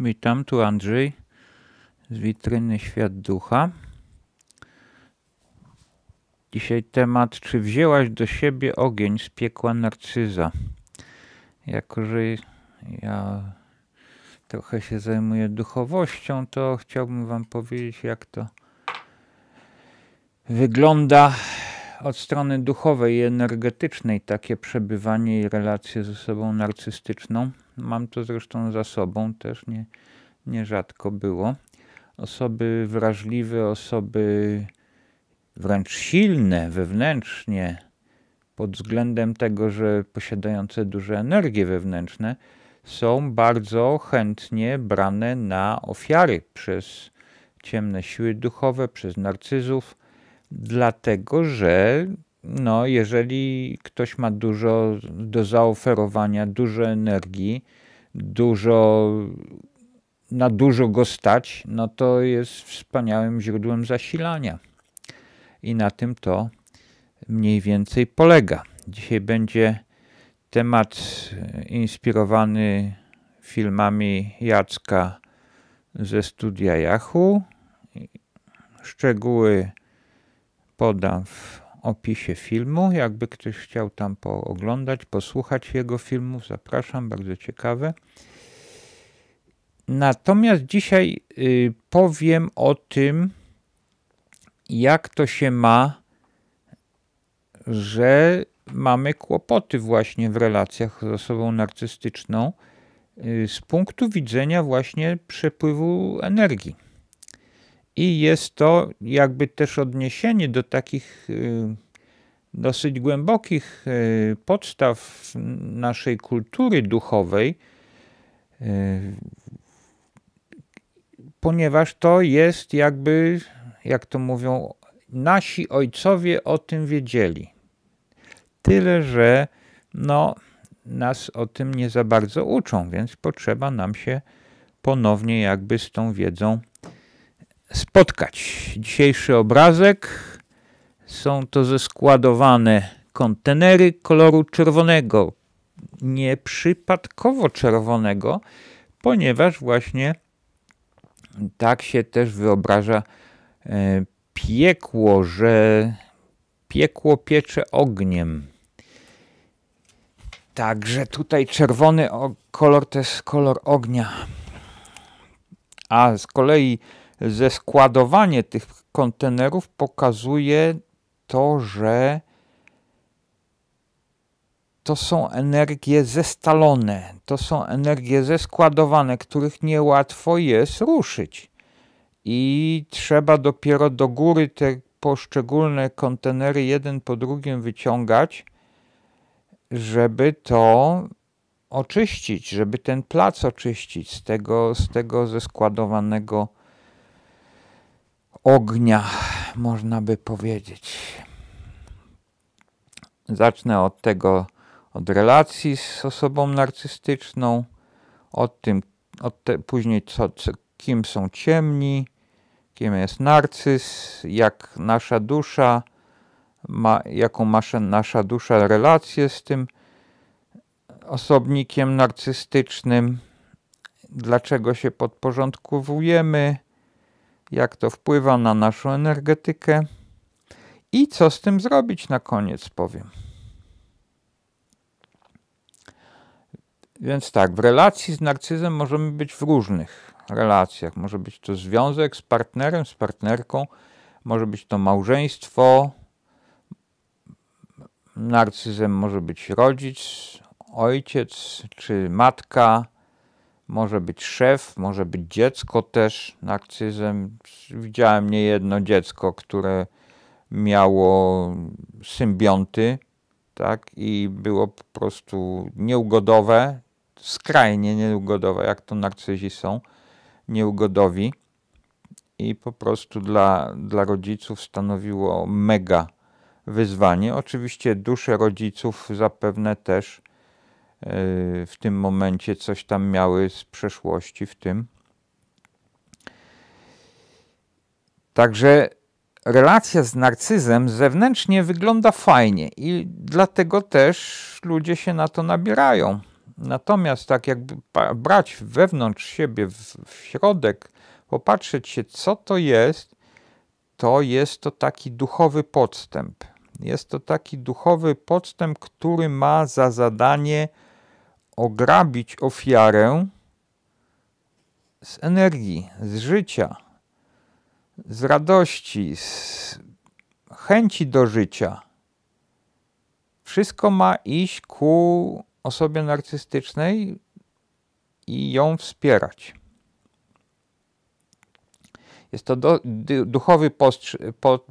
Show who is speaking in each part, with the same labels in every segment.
Speaker 1: Witam, tu Andrzej z witryny Świat Ducha. Dzisiaj temat, czy wzięłaś do siebie ogień z piekła narcyza? Jako, że ja trochę się zajmuję duchowością, to chciałbym wam powiedzieć, jak to wygląda od strony duchowej i energetycznej takie przebywanie i relacje ze sobą narcystyczną. Mam to zresztą za sobą, też nie, nierzadko było. Osoby wrażliwe, osoby wręcz silne wewnętrznie, pod względem tego, że posiadające duże energie wewnętrzne, są bardzo chętnie brane na ofiary przez ciemne siły duchowe, przez narcyzów, dlatego że no, jeżeli ktoś ma dużo do zaoferowania, dużo energii, dużo, na dużo go stać, no to jest wspaniałym źródłem zasilania. I na tym to mniej więcej polega. Dzisiaj będzie temat inspirowany filmami Jacka ze studia Yahoo. Szczegóły podam w opisie filmu. Jakby ktoś chciał tam pooglądać, posłuchać jego filmów, zapraszam, bardzo ciekawe. Natomiast dzisiaj y, powiem o tym, jak to się ma, że mamy kłopoty właśnie w relacjach z osobą narcystyczną y, z punktu widzenia właśnie przepływu energii i jest to jakby też odniesienie do takich y, dosyć głębokich y, podstaw naszej kultury duchowej, y, ponieważ to jest jakby, jak to mówią, nasi ojcowie o tym wiedzieli. Tyle, że no, nas o tym nie za bardzo uczą, więc potrzeba nam się ponownie jakby z tą wiedzą spotkać. Dzisiejszy obrazek są to zeskładowane kontenery koloru czerwonego, nieprzypadkowo czerwonego, ponieważ właśnie tak się też wyobraża e, piekło, że piekło piecze ogniem. Także tutaj czerwony kolor to jest kolor ognia. A z kolei zeskładowanie tych kontenerów pokazuje to, że to są energie zestalone, to są energie zeskładowane, których niełatwo jest ruszyć. I trzeba dopiero do góry te poszczególne kontenery jeden po drugim wyciągać, żeby to oczyścić, żeby ten plac oczyścić z tego, z tego zeskładowanego ognia, można by powiedzieć. Zacznę od tego, od relacji z osobą narcystyczną, od tym, od te, później co, co, kim są ciemni, kim jest narcyz, jak nasza dusza, ma, jaką ma nasza dusza relację z tym osobnikiem narcystycznym, dlaczego się podporządkowujemy, jak to wpływa na naszą energetykę i co z tym zrobić na koniec powiem. Więc tak, w relacji z narcyzem możemy być w różnych relacjach. Może być to związek z partnerem, z partnerką, może być to małżeństwo. Narcyzem może być rodzic, ojciec czy matka może być szef, może być dziecko też akcyzem. Widziałem niejedno dziecko, które miało symbionty, tak, i było po prostu nieugodowe, skrajnie nieugodowe, jak to narcyzi są, nieugodowi. I po prostu dla, dla rodziców stanowiło mega wyzwanie. Oczywiście dusze rodziców zapewne też Y, w tym momencie coś tam miały z przeszłości w tym. Także relacja z narcyzem zewnętrznie wygląda fajnie i dlatego też ludzie się na to nabierają. Natomiast tak jakby brać wewnątrz siebie, w, w środek, popatrzeć się, co to jest, to jest to taki duchowy podstęp. Jest to taki duchowy podstęp, który ma za zadanie ograbić ofiarę z energii, z życia, z radości, z chęci do życia. Wszystko ma iść ku osobie narcystycznej i ją wspierać. Jest to do, duchowy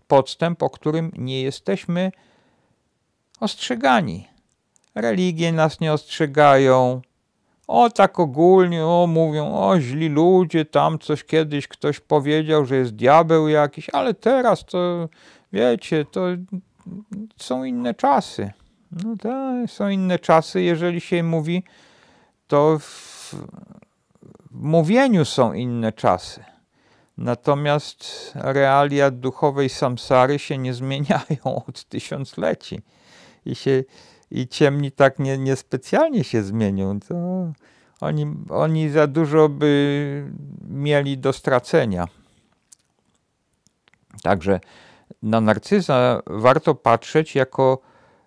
Speaker 1: podstęp, o którym nie jesteśmy ostrzegani religie nas nie ostrzegają. O tak ogólnie, o mówią, o źli ludzie, tam coś kiedyś ktoś powiedział, że jest diabeł jakiś, ale teraz to, wiecie, to są inne czasy. No tak, są inne czasy, jeżeli się mówi, to w, mówieniu są inne czasy. Natomiast realia duchowej samsary się nie zmieniają od tysiącleci. I się i ciemni tak nie, niespecjalnie się zmienią. To oni, oni za dużo by mieli do stracenia. Także na narcyza warto patrzeć jako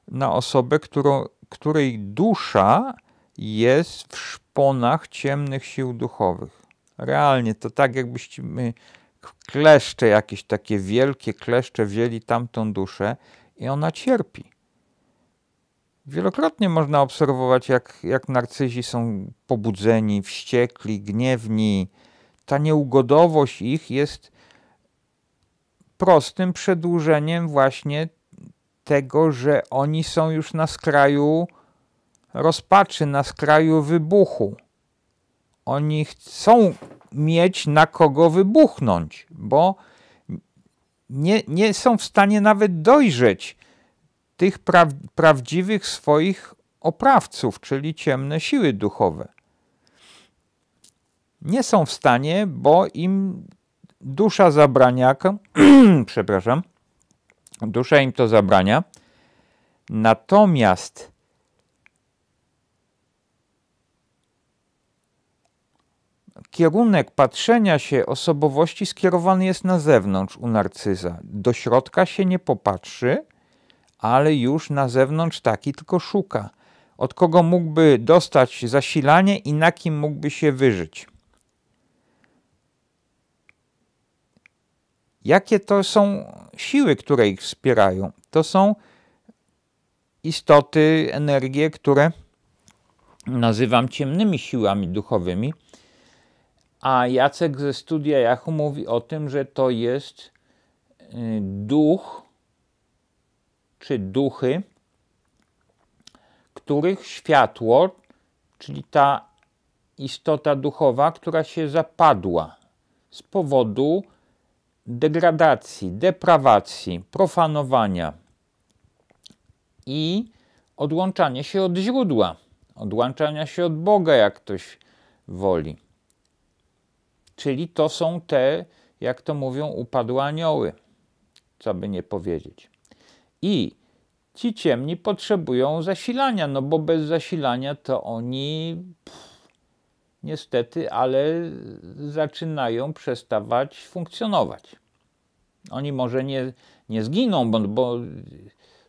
Speaker 1: na osobę, którą, której dusza jest w szponach ciemnych sił duchowych. Realnie to tak, jakbyśmy kleszcze, jakieś takie wielkie kleszcze wzięli tamtą duszę i ona cierpi. Wielokrotnie można obserwować, jak, jak narcyzi są pobudzeni, wściekli, gniewni. Ta nieugodowość ich jest prostym przedłużeniem właśnie tego, że oni są już na skraju rozpaczy, na skraju wybuchu. Oni chcą mieć na kogo wybuchnąć, bo nie, nie są w stanie nawet dojrzeć tych pra prawdziwych swoich oprawców, czyli ciemne siły duchowe. Nie są w stanie, bo im dusza zabrania, przepraszam, dusza im to zabrania. Natomiast kierunek patrzenia się osobowości skierowany jest na zewnątrz u narcyza. Do środka się nie popatrzy, ale już na zewnątrz taki tylko szuka. Od kogo mógłby dostać zasilanie i na kim mógłby się wyżyć? Jakie to są siły, które ich wspierają? To są istoty, energie, które nazywam ciemnymi siłami duchowymi. A Jacek ze studia Jachu mówi o tym, że to jest y, duch, czy duchy, których światło, czyli ta istota duchowa, która się zapadła z powodu degradacji, deprawacji, profanowania i odłączania się od źródła, odłączania się od Boga, jak ktoś woli. Czyli to są te, jak to mówią, upadłe anioły, co by nie powiedzieć. I ci ciemni potrzebują zasilania, no bo bez zasilania to oni pff, niestety, ale zaczynają przestawać funkcjonować. Oni może nie, nie zginą, bo, bo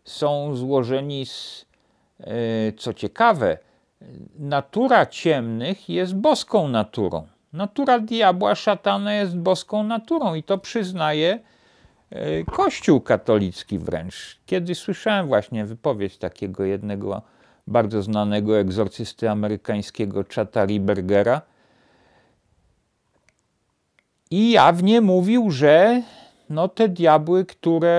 Speaker 1: są złożeni z, e, co ciekawe, natura ciemnych jest boską naturą. Natura diabła, szatana jest boską naturą i to przyznaje E, Kościół katolicki wręcz. Kiedyś słyszałem właśnie wypowiedź takiego jednego bardzo znanego egzorcysty amerykańskiego Chattari Bergera. I jawnie mówił, że no te diabły, które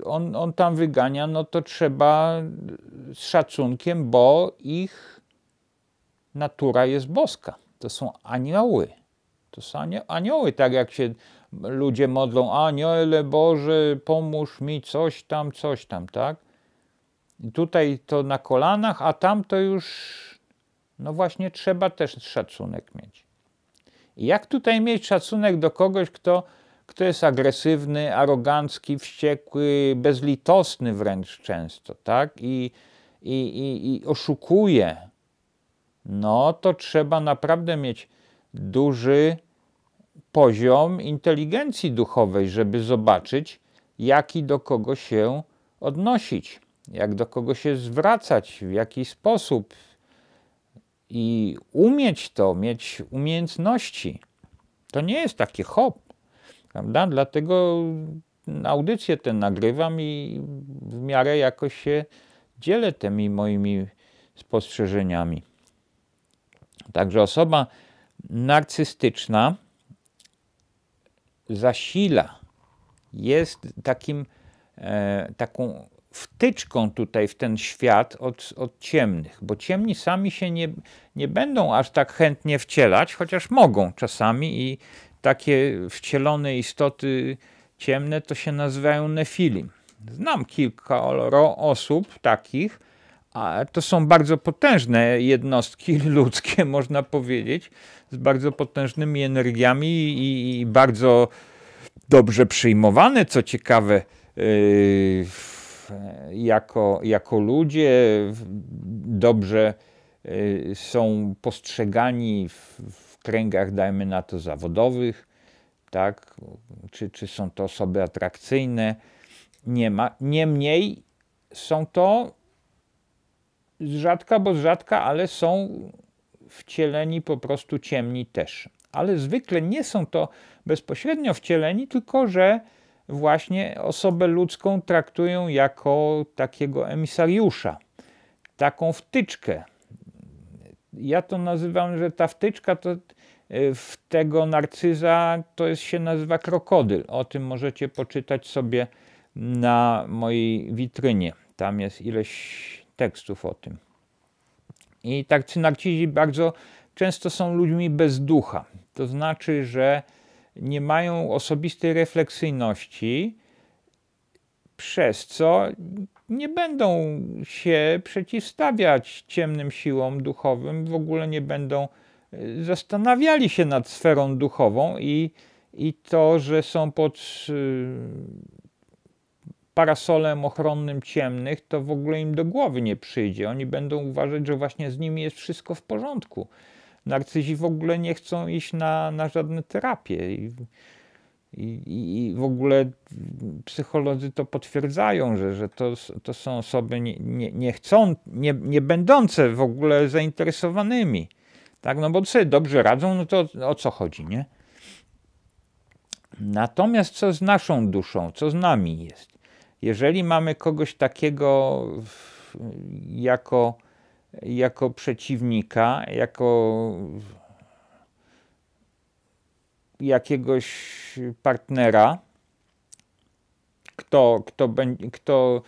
Speaker 1: e, on, on tam wygania, no to trzeba z szacunkiem, bo ich natura jest boska. To są anioły. To są anioły, tak jak się ludzie modlą, anioele Boże, pomóż mi coś tam, coś tam, tak? I tutaj to na kolanach, a tam to już, no właśnie trzeba też szacunek mieć. I jak tutaj mieć szacunek do kogoś, kto, kto jest agresywny, arogancki, wściekły, bezlitosny wręcz często, tak? I, i, i, i oszukuje. No to trzeba naprawdę mieć duży poziom inteligencji duchowej, żeby zobaczyć, jaki do kogo się odnosić, jak do kogo się zwracać, w jaki sposób i umieć to, mieć umiejętności. To nie jest takie hop, prawda? Dlatego audycję tę nagrywam i w miarę jakoś się dzielę tymi moimi spostrzeżeniami. Także osoba narcystyczna, zasila, jest takim, e, taką wtyczką tutaj w ten świat od, od ciemnych, bo ciemni sami się nie, nie będą aż tak chętnie wcielać, chociaż mogą czasami i takie wcielone istoty ciemne to się nazywają nefilim. Znam kilka osób takich, a to są bardzo potężne jednostki ludzkie, można powiedzieć, z bardzo potężnymi energiami i, i bardzo dobrze przyjmowane, co ciekawe, yy, jako, jako ludzie, dobrze yy, są postrzegani w, w kręgach, dajmy na to, zawodowych, tak? czy, czy są to osoby atrakcyjne. Nie ma. Niemniej są to z rzadka, bo z rzadka, ale są wcieleni po prostu ciemni też. Ale zwykle nie są to bezpośrednio wcieleni, tylko że właśnie osobę ludzką traktują jako takiego emisariusza, taką wtyczkę. Ja to nazywam, że ta wtyczka to w tego narcyza to jest, się nazywa krokodyl. O tym możecie poczytać sobie na mojej witrynie. Tam jest ileś tekstów o tym. I tak narcizi bardzo często są ludźmi bez ducha. To znaczy, że nie mają osobistej refleksyjności, przez co nie będą się przeciwstawiać ciemnym siłom duchowym, w ogóle nie będą e, zastanawiali się nad sferą duchową i, i to, że są pod e, parasolem ochronnym ciemnych, to w ogóle im do głowy nie przyjdzie. Oni będą uważać, że właśnie z nimi jest wszystko w porządku. Narcyzi w ogóle nie chcą iść na, na żadne terapie. I, i, I, w ogóle psycholodzy to potwierdzają, że, że to, to są osoby nie, nie, nie, chcą, nie, nie będące w ogóle zainteresowanymi. Tak, no bo sobie dobrze radzą, no to o co chodzi, nie? Natomiast co z naszą duszą, co z nami jest? Jeżeli mamy kogoś takiego jako, jako przeciwnika, jako jakiegoś partnera, kto, kto, będzie, kto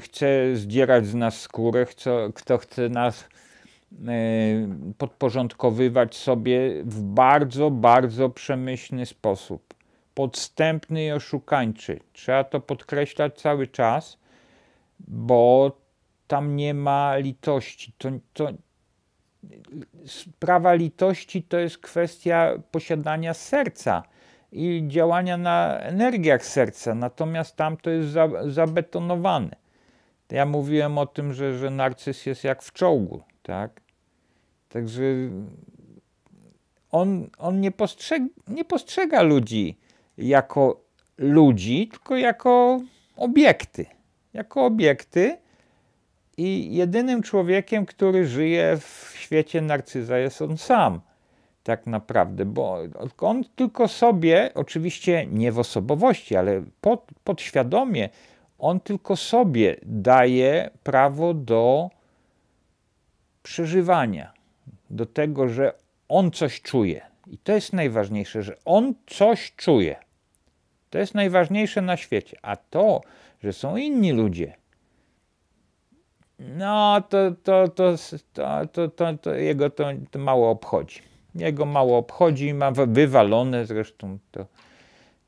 Speaker 1: chce zdzierać z nas skórę, kto, kto chce nas e, podporządkowywać sobie w bardzo, bardzo przemyślny sposób podstępny i oszukańczy. Trzeba to podkreślać cały czas, bo tam nie ma litości. To, to, sprawa litości to jest kwestia posiadania serca i działania na energiach serca, natomiast tam to jest za, zabetonowane. Ja mówiłem o tym, że, że narcyz jest jak w czołgu, tak? Także on, on nie, postrzeg, nie postrzega ludzi jako ludzi, tylko jako obiekty. Jako obiekty i jedynym człowiekiem, który żyje w świecie narcyza jest on sam. Tak naprawdę, bo on tylko sobie, oczywiście nie w osobowości, ale pod, podświadomie, on tylko sobie daje prawo do przeżywania, do tego, że on coś czuje i to jest najważniejsze, że on coś czuje. To jest najważniejsze na świecie. A to, że są inni ludzie, no to, to, to, to, to, to, jego to, to mało obchodzi. Jego mało obchodzi, ma wywalone zresztą to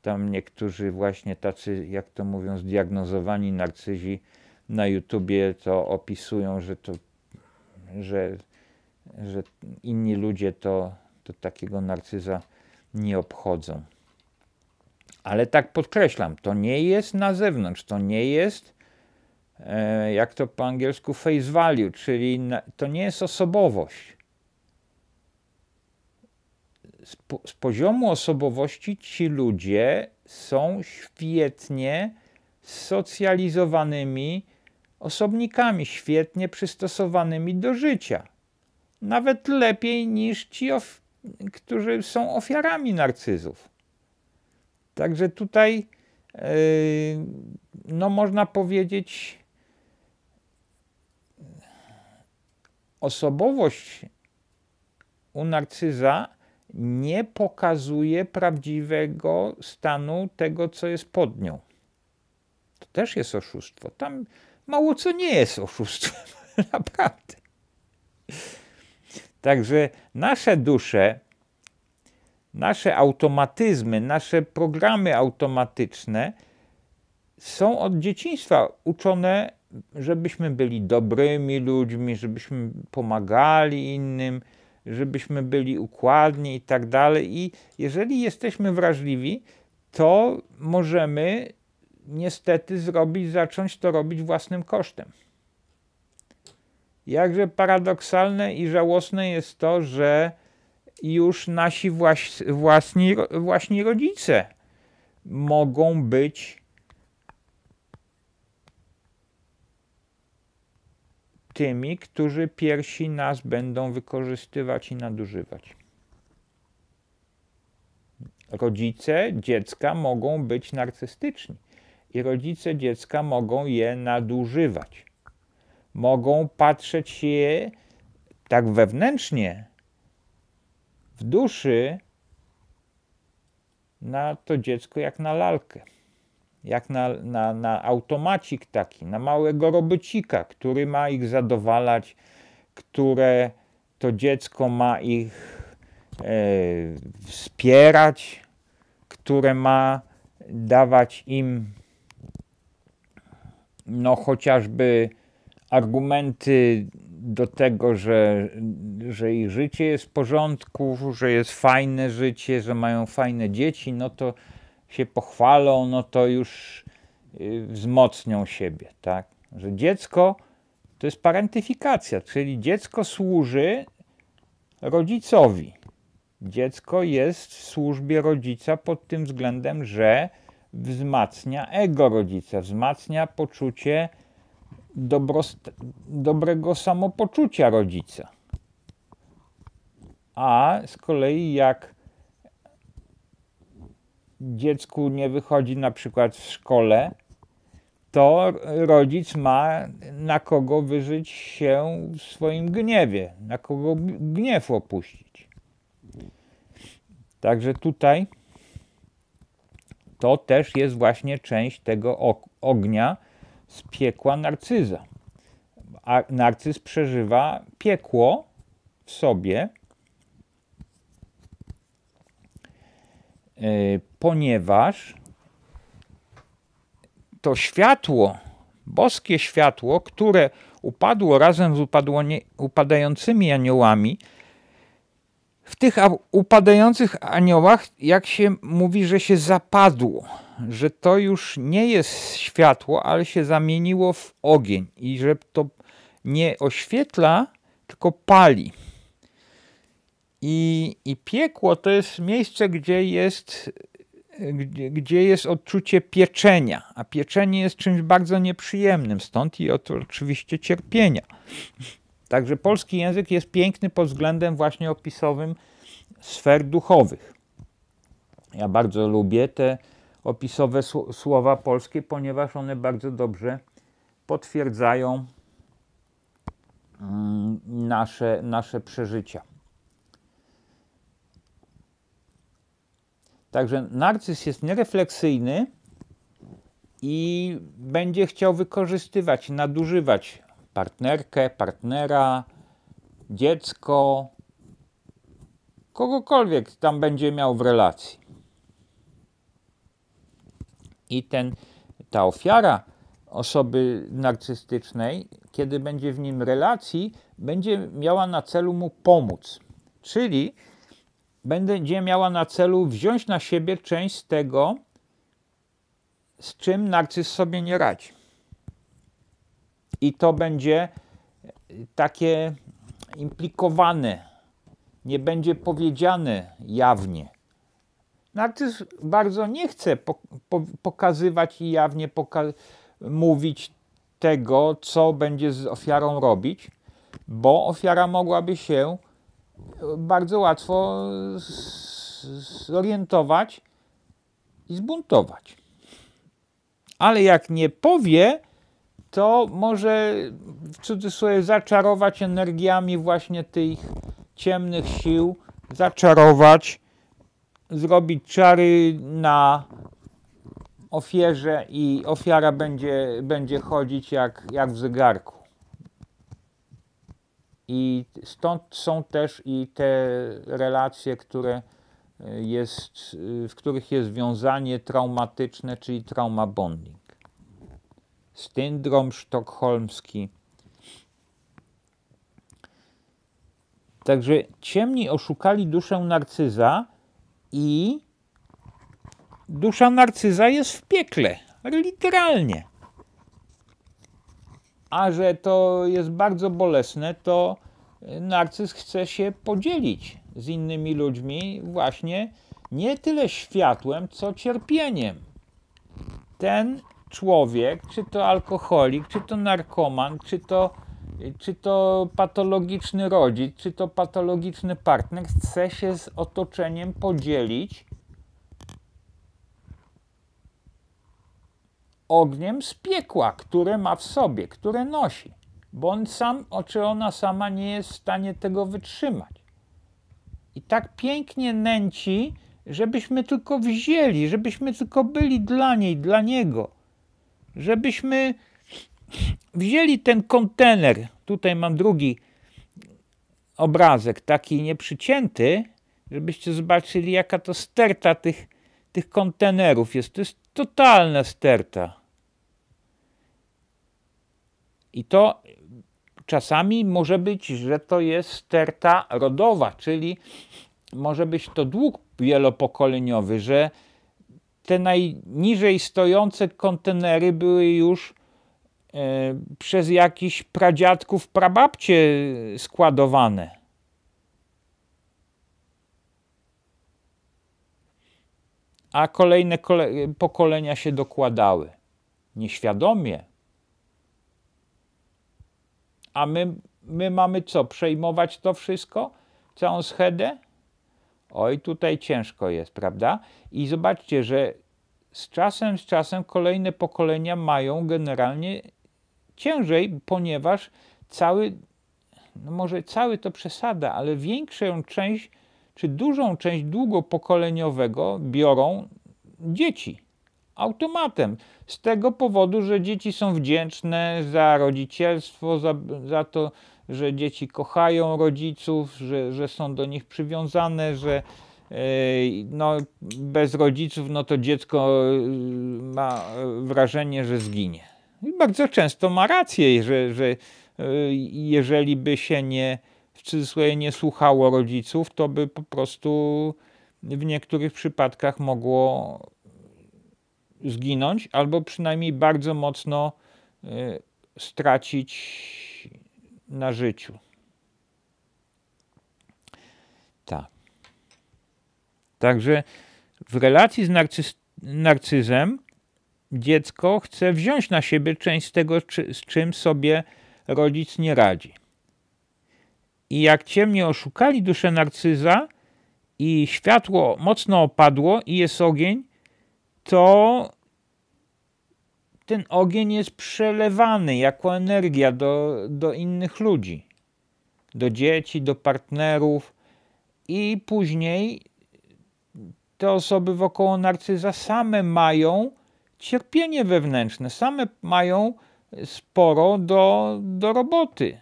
Speaker 1: tam niektórzy właśnie tacy, jak to mówią, zdiagnozowani narcyzi na YouTubie to opisują, że to, że, że inni ludzie to to takiego narcyza nie obchodzą. Ale tak podkreślam, to nie jest na zewnątrz, to nie jest, e, jak to po angielsku, face value, czyli to nie jest osobowość. Z, poziomu osobowości ci ludzie są świetnie socjalizowanymi osobnikami, świetnie przystosowanymi do życia. Nawet lepiej niż ci of którzy są ofiarami narcyzów. Także tutaj, y, no można powiedzieć, osobowość u narcyza nie pokazuje prawdziwego stanu tego, co jest pod nią. To też jest oszustwo. Tam mało co nie jest oszustwem, naprawdę. Także nasze dusze, nasze automatyzmy, nasze programy automatyczne są od dzieciństwa uczone, żebyśmy byli dobrymi ludźmi, żebyśmy pomagali innym, żebyśmy byli układni i tak dalej. I jeżeli jesteśmy wrażliwi, to możemy niestety zrobić, zacząć to robić własnym kosztem. Jakże paradoksalne i żałosne jest to, że już nasi własni, właśnie rodzice mogą być tymi, którzy pierwsi nas będą wykorzystywać i nadużywać. Rodzice dziecka mogą być narcystyczni i rodzice dziecka mogą je nadużywać mogą patrzeć się tak wewnętrznie, w duszy, na to dziecko jak na lalkę, jak na, na, na automacik taki, na małego robocika, który ma ich zadowalać, które to dziecko ma ich e, wspierać, które ma dawać im no chociażby argumenty do tego, że, że ich życie jest w porządku, że jest fajne życie, że mają fajne dzieci, no to się pochwalą, no to już y, wzmocnią siebie, tak? Że dziecko to jest parentyfikacja, czyli dziecko służy rodzicowi. Dziecko jest w służbie rodzica pod tym względem, że wzmacnia ego rodzica, wzmacnia poczucie dobrost- dobrego samopoczucia rodzica. A z kolei jak dziecku nie wychodzi na przykład w szkole, to rodzic ma na kogo wyżyć się w swoim gniewie, na kogo gniew opuścić. Także tutaj to też jest właśnie część tego ognia, z piekła narcyza. A narcyz przeżywa piekło w sobie, e, ponieważ to światło, boskie światło, które upadło razem z upadającymi aniołami, w tych upadających aniołach, jak się mówi, że się zapadło że to już nie jest światło, ale się zamieniło w ogień i że to nie oświetla, tylko pali. I, i piekło to jest miejsce, gdzie jest, gdzie, gdzie jest odczucie pieczenia, a pieczenie jest czymś bardzo nieprzyjemnym, stąd i oczywiście cierpienia. Także polski język jest piękny pod względem właśnie opisowym sfer duchowych. Ja bardzo lubię te opisowe słowa polskie, ponieważ one bardzo dobrze potwierdzają mm, nasze, nasze przeżycia. Także narcyz jest nierefleksyjny i będzie chciał wykorzystywać, nadużywać partnerkę, partnera, dziecko, kogokolwiek tam będzie miał w relacji. I ten, ta ofiara osoby narcystycznej, kiedy będzie w nim relacji, będzie miała na celu mu pomóc. Czyli będzie miała na celu wziąć na siebie część z tego, z czym narcyz sobie nie radzi. I to będzie takie implikowane, nie będzie powiedziane jawnie. Narcyz no, bardzo nie chce po, po, pokazywać i jawnie poka mówić tego, co będzie z ofiarą robić, bo ofiara mogłaby się e, bardzo łatwo zorientować i zbuntować. Ale jak nie powie, to może w cudzysłowie zaczarować energiami właśnie tych ciemnych sił, zaczarować zrobić czary na ofierze i ofiara będzie, będzie chodzić jak, jak w zegarku. I stąd są też i te relacje, które e, jest, w których jest wiązanie traumatyczne, czyli trauma bonding. Syndrom sztokholmski. Także ciemni oszukali duszę narcyza, i dusza narcyza jest w piekle, literalnie. A że to jest bardzo bolesne, to narcyz chce się podzielić z innymi ludźmi właśnie nie tyle światłem, co cierpieniem. Ten człowiek, czy to alkoholik, czy to narkoman, czy to czy to patologiczny rodzic, czy to patologiczny partner chce się z otoczeniem podzielić ogniem z piekła, które ma w sobie, które nosi, bo on sam, czy ona sama nie jest w stanie tego wytrzymać. I tak pięknie nęci, żebyśmy tylko wzięli, żebyśmy tylko byli dla niej, dla niego, żebyśmy wzięli ten kontener, tutaj mam drugi obrazek, taki nieprzycięty, żebyście zobaczyli jaka to sterta tych, tych kontenerów jest. To jest totalna sterta. I to czasami może być, że to jest sterta rodowa, czyli może być to dług wielopokoleniowy, że te najniżej stojące kontenery były już E, przez jakiś pradziadków, prababcie składowane. A kolejne kole pokolenia się dokładały nieświadomie. A my, my mamy co? Przejmować to wszystko? Całą schedę? Oj, tutaj ciężko jest, prawda? I zobaczcie, że z czasem, z czasem kolejne pokolenia mają generalnie ciężej, ponieważ cały, no może cały to przesada, ale większą część, czy dużą część długopokoleniowego biorą dzieci. Automatem. Z tego powodu, że dzieci są wdzięczne za rodzicielstwo, za, za to, że dzieci kochają rodziców, że, że są do nich przywiązane, że, e, no, bez rodziców, no to dziecko e, ma wrażenie, że zginie. I bardzo często ma rację, że, że e, jeżeli by się nie w cudzysłowie nie słuchało rodziców, to by po prostu w niektórych przypadkach mogło zginąć, albo przynajmniej bardzo mocno e, stracić na życiu. Tak. Także w relacji z narcyz narcyzem dziecko chce wziąć na siebie część z tego, z czym sobie rodzic nie radzi. I jak ciemnie oszukali duszę narcyza i światło mocno opadło i jest ogień, to ten ogień jest przelewany jako energia do, do innych ludzi, do dzieci, do partnerów i później te osoby wokoło narcyza same mają cierpienie wewnętrzne. Same mają sporo do, do roboty.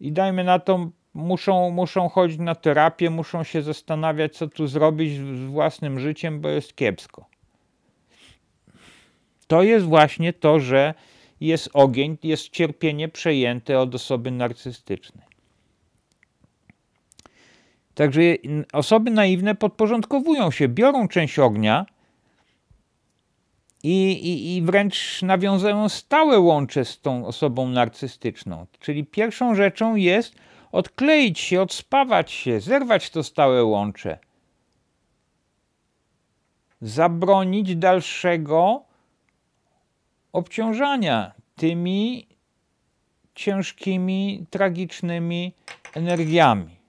Speaker 1: I dajmy na to, muszą, muszą chodzić na terapię, muszą się zastanawiać, co tu zrobić z własnym życiem, bo jest kiepsko. To jest właśnie to, że jest ogień, jest cierpienie przejęte od osoby narcystycznej. Także osoby naiwne podporządkowują się, biorą część ognia i, i, i wręcz nawiązują stałe łącze z tą osobą narcystyczną. Czyli pierwszą rzeczą jest odkleić się, odspawać się, zerwać to stałe łącze. Zabronić dalszego obciążania tymi ciężkimi, tragicznymi energiami.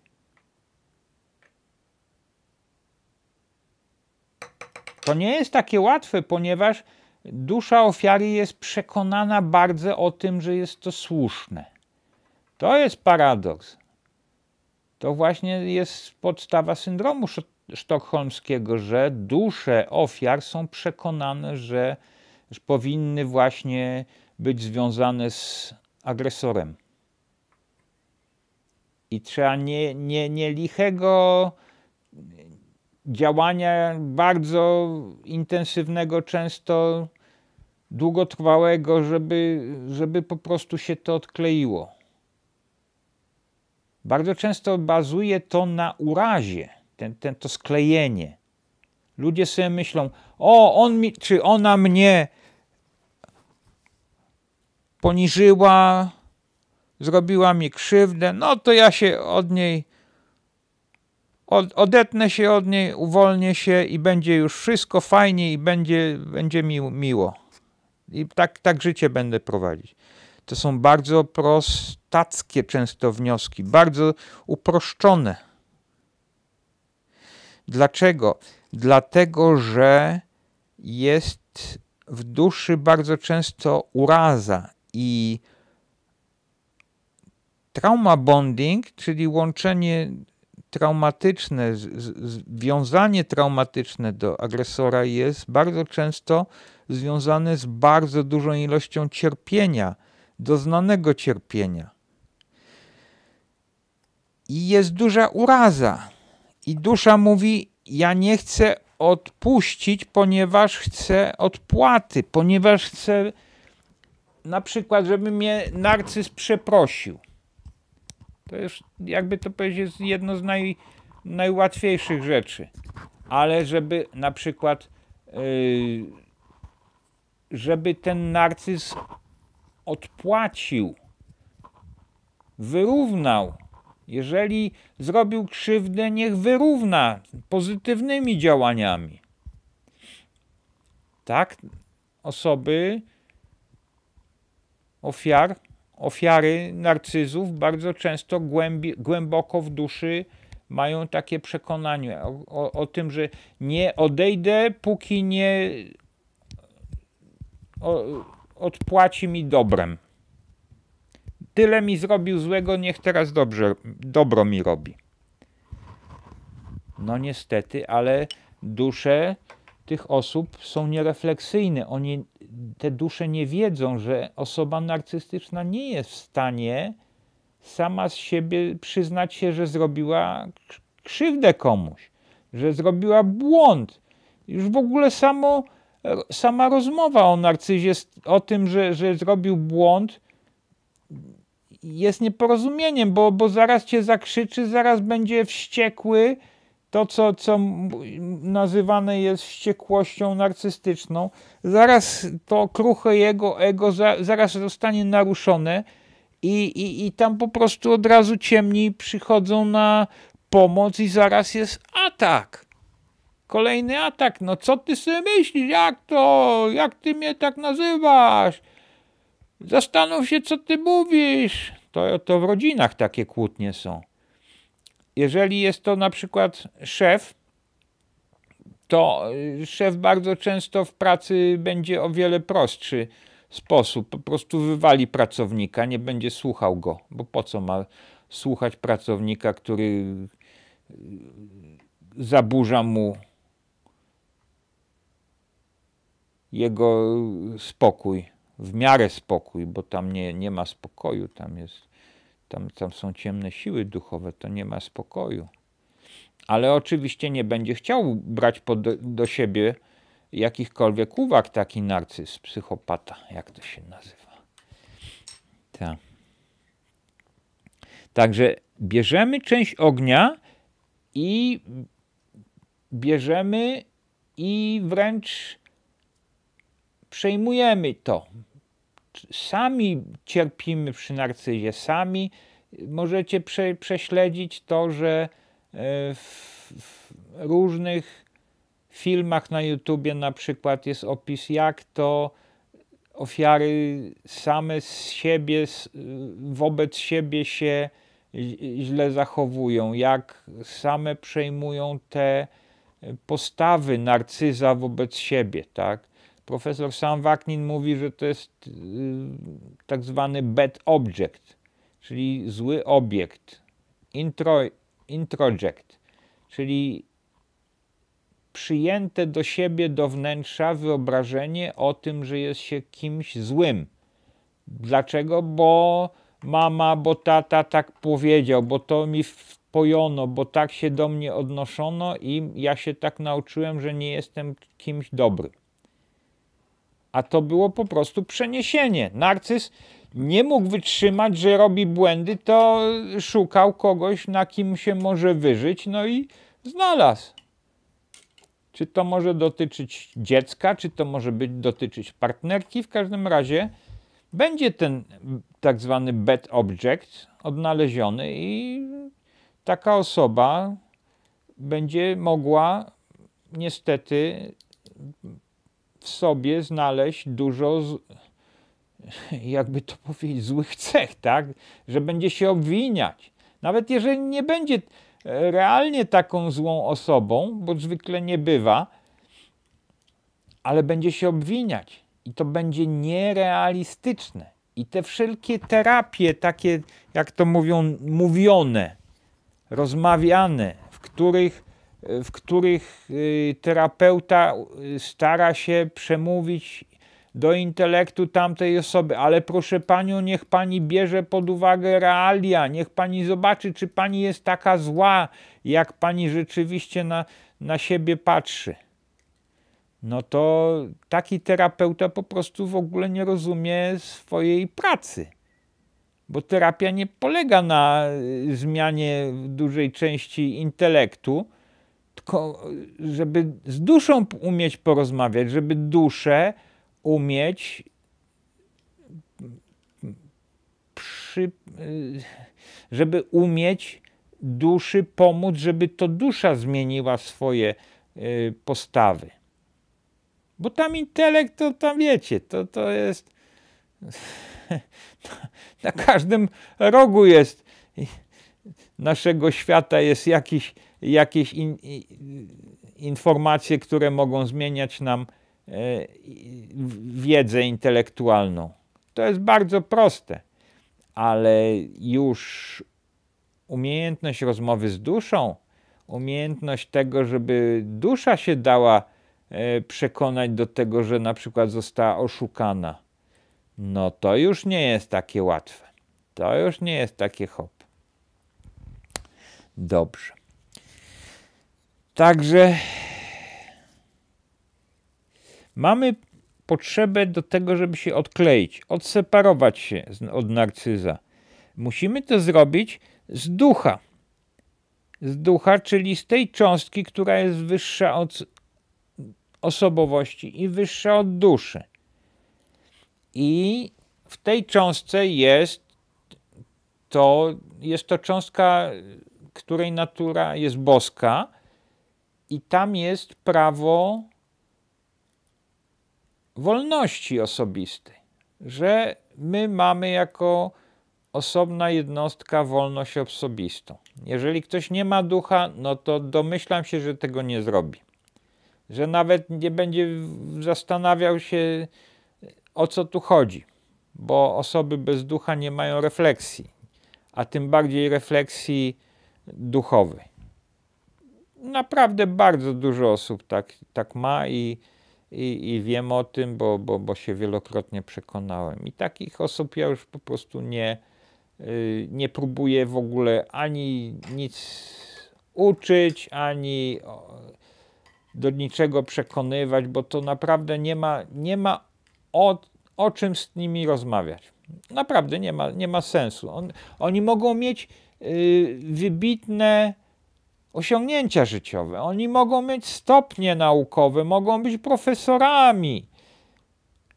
Speaker 1: To nie jest takie łatwe, ponieważ dusza ofiary jest przekonana bardzo o tym, że jest to słuszne. To jest paradoks. To właśnie jest podstawa syndromu sztokholmskiego, że dusze ofiar są przekonane, że powinny właśnie być związane z agresorem. I trzeba nie, nie, nie lichego działania bardzo intensywnego, często długotrwałego, żeby, żeby po prostu się to odkleiło. Bardzo często bazuje to na urazie, ten, ten, to sklejenie. Ludzie sobie myślą, o, on mi, czy ona mnie poniżyła, zrobiła mi krzywdę, no to ja się od niej od, odetnę się od niej, uwolnię się i będzie już wszystko fajnie i będzie, będzie mi miło. I tak, tak życie będę prowadzić. To są bardzo prostackie często wnioski, bardzo uproszczone. Dlaczego? Dlatego, że jest w duszy bardzo często uraza i trauma bonding, czyli łączenie traumatyczne, związanie traumatyczne do agresora jest bardzo często związane z bardzo dużą ilością cierpienia, doznanego cierpienia. I jest duża uraza. I dusza mówi: Ja nie chcę odpuścić, ponieważ chcę odpłaty, ponieważ chcę na przykład, żeby mnie narcyz przeprosił. To jest, jakby to powiedzieć, jest jedno z naj, najłatwiejszych rzeczy. Ale żeby na przykład, yy, żeby ten narcyz odpłacił, wyrównał, jeżeli zrobił krzywdę, niech wyrówna pozytywnymi działaniami. Tak, osoby, ofiar ofiary narcyzów bardzo często głębi, głęboko w duszy mają takie przekonanie o, o, o, tym, że nie odejdę, póki nie o, odpłaci mi dobrem. Tyle mi zrobił złego, niech teraz dobrze, dobro mi robi. No niestety, ale dusze tych osób są nierefleksyjne. Oni te dusze nie wiedzą, że osoba narcystyczna nie jest w stanie sama z siebie przyznać się, że zrobiła krzywdę komuś, że zrobiła błąd. Już w ogóle samo, sama rozmowa o narcyzie, o tym, że, że zrobił błąd, jest nieporozumieniem, bo, bo zaraz cię zakrzyczy, zaraz będzie wściekły, to, co, co nazywane jest wściekłością narcystyczną, zaraz to kruche jego ego za, zaraz zostanie naruszone i, i, i tam po prostu od razu ciemni przychodzą na pomoc i zaraz jest atak. Kolejny atak. No co ty sobie myślisz? Jak to? Jak ty mnie tak nazywasz? Zastanów się, co ty mówisz. To, to w rodzinach takie kłótnie są. Jeżeli jest to na przykład szef, to y, szef bardzo często w pracy będzie o wiele prostszy sposób. Po prostu wywali pracownika, nie będzie słuchał go, bo po co ma słuchać pracownika, który y, zaburza mu jego spokój, w miarę spokój, bo tam nie, nie ma spokoju, tam jest tam, tam są ciemne siły duchowe, to nie ma spokoju. Ale oczywiście nie będzie chciał brać pod, do siebie jakichkolwiek uwag taki narcyz, psychopata, jak to się nazywa. Tak. Także bierzemy część ognia i bierzemy i wręcz przejmujemy to sami cierpimy przy narcyzie, sami możecie prze, prześledzić to, że e, w, w różnych filmach na YouTubie na przykład jest opis, jak to ofiary same z siebie, wobec siebie się źle zachowują, jak same przejmują te postawy narcyza wobec siebie, tak? Profesor Sam Waknin mówi, że to jest y, tak zwany bad object, czyli zły obiekt, intro, introject, czyli przyjęte do siebie, do wnętrza wyobrażenie o tym, że jest się kimś złym. Dlaczego? Bo mama, bo tata tak powiedział, bo to mi wpojono, bo tak się do mnie odnoszono i ja się tak nauczyłem, że nie jestem kimś dobrym a to było po prostu przeniesienie. Narcyz nie mógł wytrzymać, że robi błędy, to szukał kogoś, na kim się może wyżyć, no i znalazł. Czy to może dotyczyć dziecka, czy to może być dotyczyć partnerki, w każdym razie będzie ten tak zwany bad object odnaleziony i taka osoba będzie mogła niestety w sobie znaleźć dużo, z, jakby to powiedzieć, złych cech, tak? Że będzie się obwiniać. Nawet jeżeli nie będzie e, realnie taką złą osobą, bo zwykle nie bywa, ale będzie się obwiniać i to będzie nierealistyczne. I te wszelkie terapie, takie jak to mówią, mówione, rozmawiane, w których w których y, terapeuta y, stara się przemówić do intelektu tamtej osoby, ale proszę panią, niech pani bierze pod uwagę realia, niech pani zobaczy, czy pani jest taka zła, jak pani rzeczywiście na, na siebie patrzy. No to taki terapeuta po prostu w ogóle nie rozumie swojej pracy bo terapia nie polega na y, zmianie dużej części intelektu, żeby z duszą umieć porozmawiać, żeby duszę umieć mm, przy, y, żeby umieć duszy pomóc, żeby to dusza zmieniła swoje y, postawy. Bo tam intelekt, to tam wiecie, to, to jest na każdym rogu jest naszego świata jest jakiś jakieś in, informacje, które mogą zmieniać nam e, wiedzę intelektualną. To jest bardzo proste, ale już umiejętność rozmowy z duszą, umiejętność tego, żeby dusza się dała e, przekonać do tego, że na przykład została oszukana, no to już nie jest takie łatwe. To już nie jest takie hop. Dobrze. Także mamy potrzebę do tego, żeby się odkleić, odseparować się od narcyza. Musimy to zrobić z ducha. Z ducha, czyli z tej cząstki, która jest wyższa od osobowości i wyższa od duszy. I w tej cząstce jest to, jest to cząstka, której natura jest boska, i tam jest prawo wolności osobistej, że my mamy jako osobna jednostka wolność osobistą. Jeżeli ktoś nie ma ducha, no to domyślam się, że tego nie zrobi. Że nawet nie będzie zastanawiał się, o co tu chodzi, bo osoby bez ducha nie mają refleksji, a tym bardziej refleksji duchowej naprawdę bardzo dużo osób tak, tak ma i, i, i wiem o tym, bo, bo, bo się wielokrotnie przekonałem. I takich osób ja już po prostu nie, y, nie próbuję w ogóle ani nic uczyć, ani do niczego przekonywać, bo to naprawdę nie ma, nie ma o, o czym z nimi rozmawiać. Naprawdę nie ma, nie ma sensu. On, oni mogą mieć y, wybitne osiągnięcia życiowe. Oni mogą mieć stopnie naukowe, mogą być profesorami.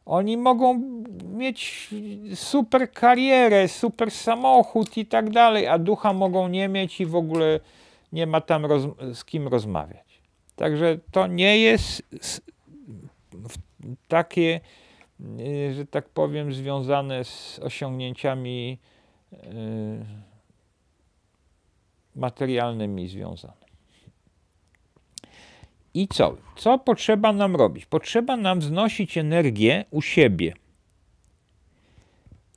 Speaker 1: Oni mogą mieć super karierę, super samochód i tak dalej, a ducha mogą nie mieć i w ogóle nie ma tam z kim rozmawiać. Także to nie jest takie, y, że tak powiem, związane z osiągnięciami. Yy, materialnymi związane. I co? Co potrzeba nam robić? Potrzeba nam wznosić energię u siebie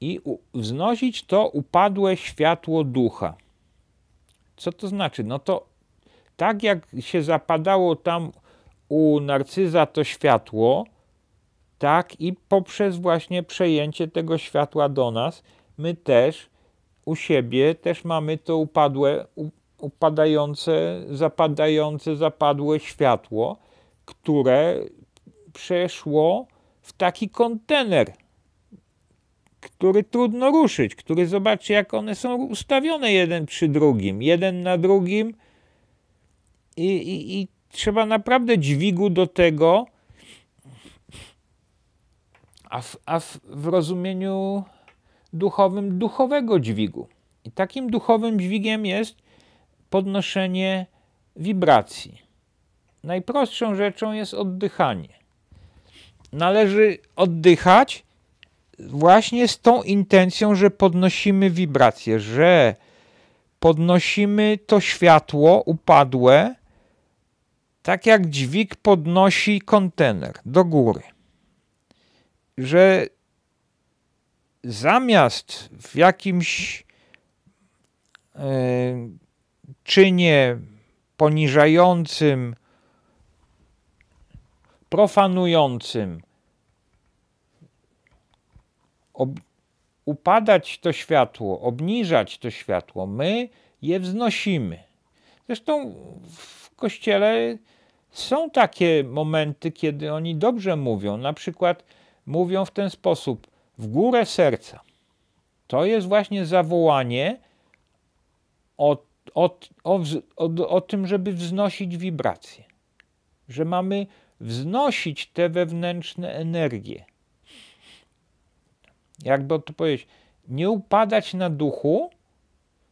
Speaker 1: i wznosić to upadłe światło ducha. Co to znaczy? No to tak jak się zapadało tam u narcyza to światło, tak i poprzez właśnie przejęcie tego światła do nas, my też u siebie też mamy to upadłe, upadające, zapadające, zapadłe światło, które przeszło w taki kontener, który trudno ruszyć, który zobaczcie, jak one są ustawione jeden przy drugim, jeden na drugim. I, i, i trzeba naprawdę dźwigu do tego, a w, a w, w rozumieniu duchowym duchowego dźwigu. I takim duchowym dźwigiem jest podnoszenie wibracji. Najprostszą rzeczą jest oddychanie. Należy oddychać właśnie z tą intencją, że podnosimy wibracje, że podnosimy to światło upadłe, tak jak dźwig podnosi kontener do góry. Że zamiast w jakimś e, czynie poniżającym, profanującym upadać to światło, obniżać to światło, my je wznosimy. Zresztą w kościele są takie momenty, kiedy oni dobrze mówią. Na przykład mówią w ten sposób: w górę serca. To jest właśnie zawołanie o, o, o, o, tym, żeby wznosić wibracje. Że mamy wznosić te wewnętrzne energie. Jakby to powiedzieć, nie upadać na duchu,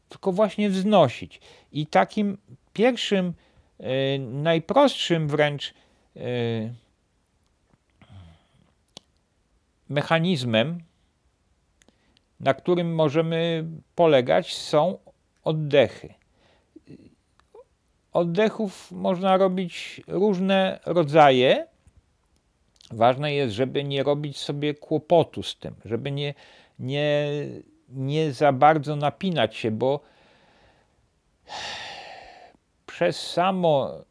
Speaker 1: tylko właśnie wznosić. I takim pierwszym, e, najprostszym wręcz. E, mechanizmem, na którym możemy polegać, są oddechy. Oddechów można robić różne rodzaje. Ważne jest, żeby nie robić sobie kłopotu z tym, żeby nie, nie, nie za bardzo napinać się, bo przez samo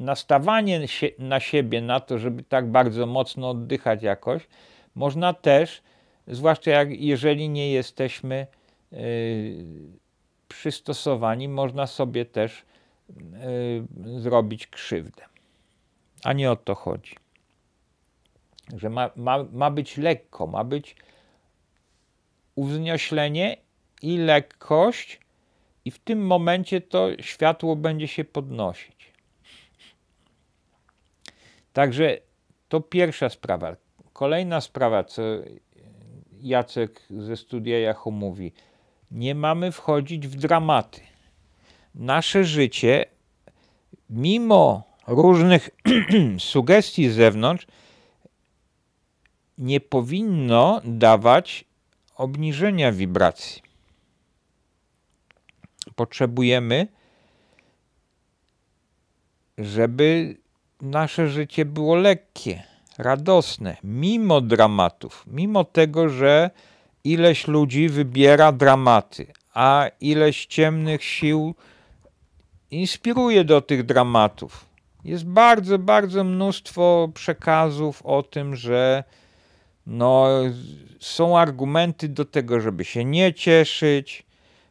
Speaker 1: nastawanie się, na siebie, na to, żeby tak bardzo mocno oddychać jakoś, można też, zwłaszcza jak, jeżeli nie jesteśmy yy, przystosowani, można sobie też yy, zrobić krzywdę. A nie o to chodzi. Że ma, ma, ma być lekko, ma być uwznioślenie i lekkość, i w tym momencie to światło będzie się podnosić. Także to pierwsza sprawa. Kolejna sprawa, co Jacek ze studia Jacho mówi. Nie mamy wchodzić w dramaty. Nasze życie, mimo różnych sugestii z zewnątrz, nie powinno dawać obniżenia wibracji. Potrzebujemy, żeby nasze życie było lekkie, radosne, mimo dramatów, mimo tego, że ileś ludzi wybiera dramaty, a ileś ciemnych sił inspiruje do tych dramatów. Jest bardzo, bardzo mnóstwo przekazów o tym, że no, są argumenty do tego, żeby się nie cieszyć,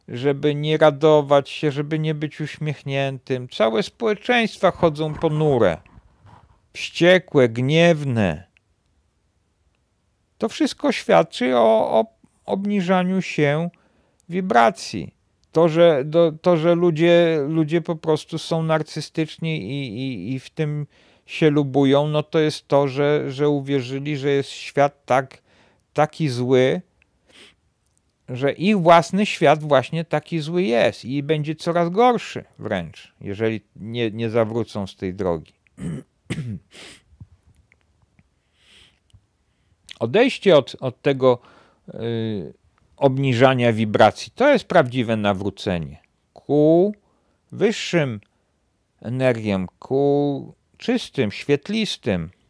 Speaker 1: żeby nie radować się, żeby nie być uśmiechniętym. Całe społeczeństwa chodzą ponure wściekłe, gniewne. To wszystko świadczy o, o obniżaniu się wibracji. To, że, do, to, że ludzie, ludzie po prostu są narcystyczni i, i, i w tym się lubują, no to jest to, że, że uwierzyli, że jest świat tak, taki zły, że ich własny świat właśnie taki zły jest i będzie coraz gorszy wręcz, jeżeli nie, nie zawrócą z tej drogi. Odejście od, od tego y, obniżania wibracji to jest prawdziwe nawrócenie ku wyższym energiom, ku czystym, świetlistym,